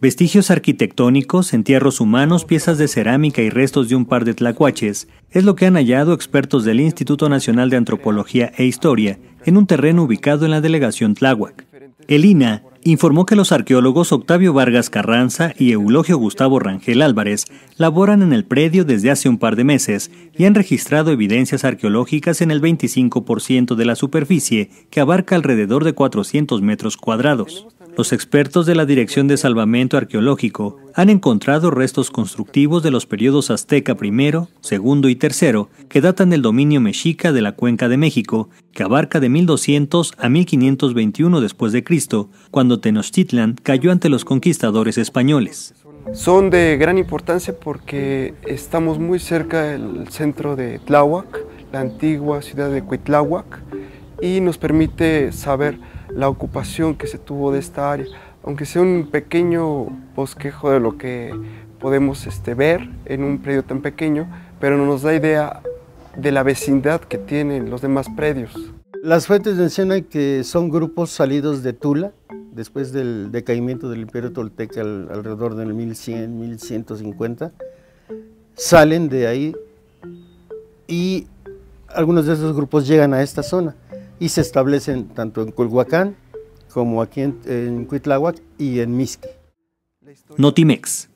Vestigios arquitectónicos, entierros humanos, piezas de cerámica y restos de un par de tlacuaches es lo que han hallado expertos del Instituto Nacional de Antropología e Historia en un terreno ubicado en la delegación Tláhuac. El INA informó que los arqueólogos Octavio Vargas Carranza y Eulogio Gustavo Rangel Álvarez laboran en el predio desde hace un par de meses y han registrado evidencias arqueológicas en el 25% de la superficie, que abarca alrededor de 400 metros cuadrados los expertos de la Dirección de Salvamento Arqueológico han encontrado restos constructivos de los periodos azteca I, II y III... que datan del dominio mexica de la Cuenca de México, que abarca de 1200 a 1521 después de Cristo, cuando Tenochtitlan cayó ante los conquistadores españoles. Son de gran importancia porque estamos muy cerca del centro de Tláhuac, la antigua ciudad de Cuitláhuac, y nos permite saber la ocupación que se tuvo de esta área, aunque sea un pequeño bosquejo de lo que podemos este, ver en un predio tan pequeño, pero no nos da idea de la vecindad que tienen los demás predios. Las fuentes mencionan que son grupos salidos de Tula, después del decaimiento del imperio tolteca alrededor del 1100, 1150, salen de ahí y algunos de esos grupos llegan a esta zona y se establecen tanto en Culhuacán como aquí en, en y en Misqui. Notimex,